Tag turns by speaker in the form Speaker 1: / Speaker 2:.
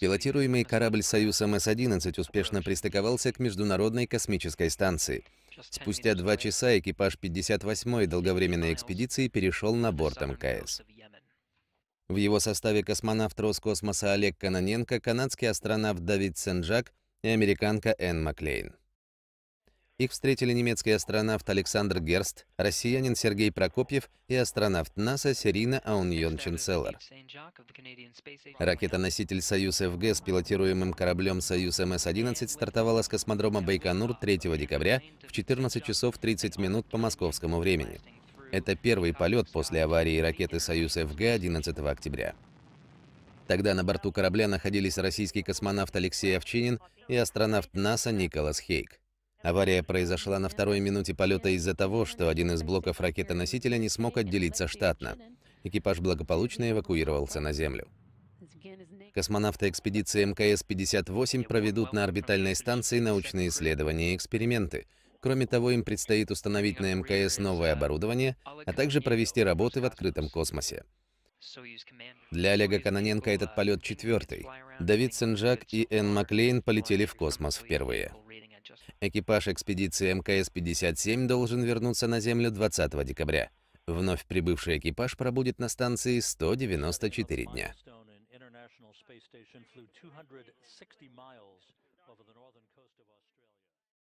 Speaker 1: Пилотируемый корабль «Союз МС-11» успешно пристыковался к Международной космической станции. Спустя два часа экипаж 58-й долговременной экспедиции перешел на борт МКС. В его составе космонавт Роскосмоса Олег Каноненко, канадский астронавт Давид Сенджак и американка Энн Маклейн. Их встретили немецкий астронавт Александр Герст, россиянин Сергей Прокопьев и астронавт НАСА Серина Ауньон Ченцеллер. Ракета-носитель «Союз-ФГ» с пилотируемым кораблем «Союз-МС-11» стартовала с космодрома Байконур 3 декабря в 14 часов 30 минут по московскому времени. Это первый полет после аварии ракеты «Союз-ФГ» 11 октября. Тогда на борту корабля находились российский космонавт Алексей Овчинин и астронавт НАСА Николас Хейк. Авария произошла на второй минуте полета из-за того, что один из блоков ракетоносителя не смог отделиться штатно. Экипаж благополучно эвакуировался на Землю. Космонавты экспедиции МКС-58 проведут на орбитальной станции научные исследования и эксперименты. Кроме того, им предстоит установить на МКС новое оборудование, а также провести работы в открытом космосе. Для Олега Каноненко этот полет четвертый. Давид Сенжак и Энн Маклейн полетели в космос впервые. Экипаж экспедиции МКС-57 должен вернуться на Землю 20 декабря. Вновь прибывший экипаж пробудет на станции 194 дня. Space Station flew 260 miles over the northern coast of Australia.